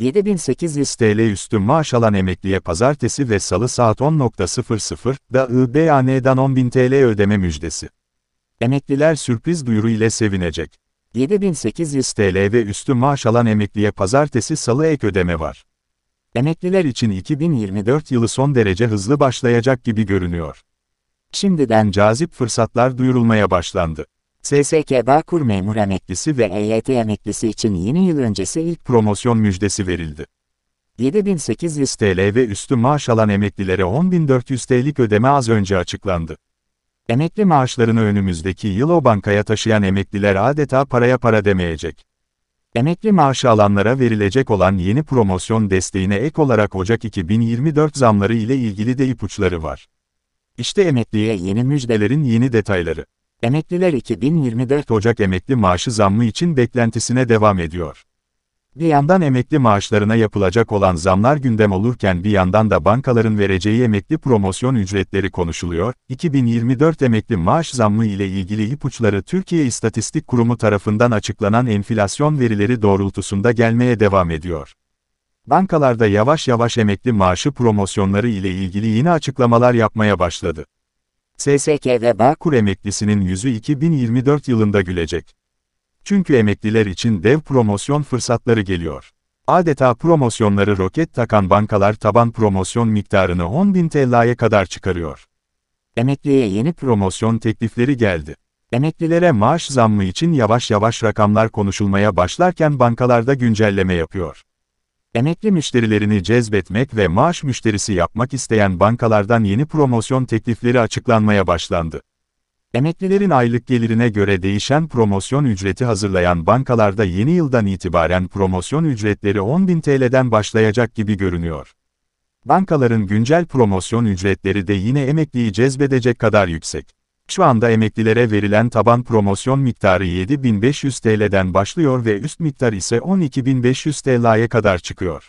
7800 TL üstü maaş alan emekliye pazartesi ve salı saat 10.00'da IBAN'dan 10.000 TL ödeme müjdesi. Emekliler sürpriz duyuru ile sevinecek. 7800 TL ve üstü maaş alan emekliye pazartesi salı ek ödeme var. Emekliler için 2024 yılı son derece hızlı başlayacak gibi görünüyor. Şimdiden cazip fırsatlar duyurulmaya başlandı. SSK Bağkur memur emeklisi ve EYT emeklisi için yeni yıl öncesi ilk promosyon müjdesi verildi. 7800 TL ve üstü maaş alan emeklilere 10400 TL'lik ödeme az önce açıklandı. Emekli maaşlarını önümüzdeki yıl o bankaya taşıyan emekliler adeta paraya para demeyecek. Emekli maaşı alanlara verilecek olan yeni promosyon desteğine ek olarak Ocak 2024 zamları ile ilgili de ipuçları var. İşte emekliye yeni müjdelerin yeni detayları. Emekliler 2024 Ocak emekli maaşı zammı için beklentisine devam ediyor. Bir yandan emekli maaşlarına yapılacak olan zamlar gündem olurken bir yandan da bankaların vereceği emekli promosyon ücretleri konuşuluyor. 2024 emekli maaş zammı ile ilgili ipuçları Türkiye İstatistik Kurumu tarafından açıklanan enflasyon verileri doğrultusunda gelmeye devam ediyor. Bankalarda yavaş yavaş emekli maaşı promosyonları ile ilgili yeni açıklamalar yapmaya başladı. SSK ve Bağkur emeklisinin yüzü 2024 yılında gülecek. Çünkü emekliler için dev promosyon fırsatları geliyor. Adeta promosyonları roket takan bankalar taban promosyon miktarını 10.000 TL'ye kadar çıkarıyor. Emekliye yeni promosyon teklifleri geldi. Emeklilere maaş zammı için yavaş yavaş rakamlar konuşulmaya başlarken bankalarda güncelleme yapıyor. Emekli müşterilerini cezbetmek ve maaş müşterisi yapmak isteyen bankalardan yeni promosyon teklifleri açıklanmaya başlandı. Emeklilerin aylık gelirine göre değişen promosyon ücreti hazırlayan bankalarda yeni yıldan itibaren promosyon ücretleri 10.000 TL'den başlayacak gibi görünüyor. Bankaların güncel promosyon ücretleri de yine emekliyi cezbedecek kadar yüksek. Şu anda emeklilere verilen taban promosyon miktarı 7500 TL'den başlıyor ve üst miktar ise 12500 TL'ye kadar çıkıyor.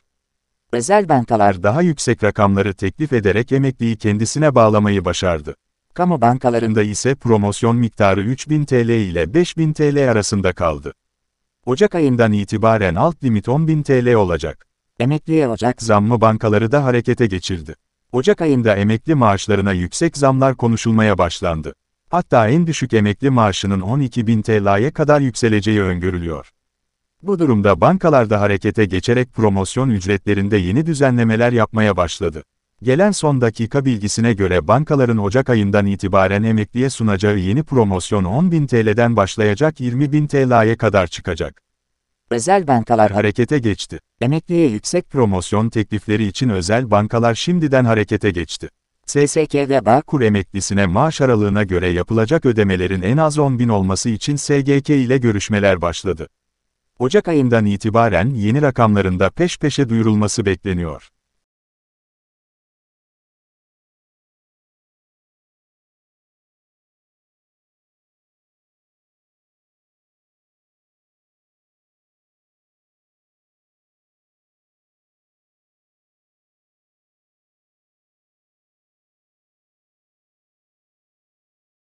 Özel bankalar daha yüksek rakamları teklif ederek emekliyi kendisine bağlamayı başardı. Kamu bankalarında ise promosyon miktarı 3000 TL ile 5000 TL arasında kaldı. Ocak ayından itibaren alt limit 10.000 TL olacak. Emekliye Ocak zammı bankaları da harekete geçirdi. Ocak ayında emekli maaşlarına yüksek zamlar konuşulmaya başlandı. Hatta en düşük emekli maaşının 12.000 TL'ye kadar yükseleceği öngörülüyor. Bu durumda bankalarda harekete geçerek promosyon ücretlerinde yeni düzenlemeler yapmaya başladı. Gelen son dakika bilgisine göre bankaların Ocak ayından itibaren emekliye sunacağı yeni promosyon 10.000 TL'den başlayacak 20.000 TL'ye kadar çıkacak. Özel bankalar harekete geçti. Emekliye yüksek promosyon teklifleri için özel bankalar şimdiden harekete geçti. SSK ve Bağkur emeklisine maaş aralığına göre yapılacak ödemelerin en az 10 bin olması için SGK ile görüşmeler başladı. Ocak ayından itibaren yeni rakamlarında peş peşe duyurulması bekleniyor.